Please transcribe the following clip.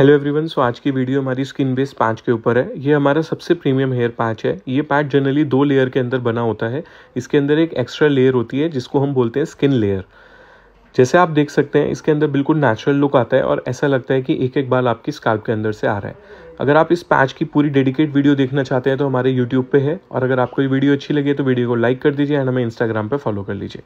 hello everyone so आज की video हमारी स्किन बेस पैच के ऊपर है ये हमारा सबसे प्रीमियम हेयर पैच है ये पैच जनरली दो लेयर के अंदर बना होता है इसके अंदर एक एक्स्ट्रा लेयर होती है जिसको हम बोलते हैं स्किन लेयर जैसे आप देख सकते हैं इसके अंदर बिल्कुल नेचुरल लुक आता है और ऐसा लगता है कि एक एक बाल आपकी स्कैल्प के अंदर से आ रहा है अगर आप इस पैच की पूरी डेडिकेट वीडियो देखना चाहते हैं तो हमारे यूट्यूब पर है और अगर आपको ये वीडियो अच्छी लगी तो वीडियो को लाइक कर दीजिए एंड हमें इंस्टाग्राम पर फॉलो कर लीजिए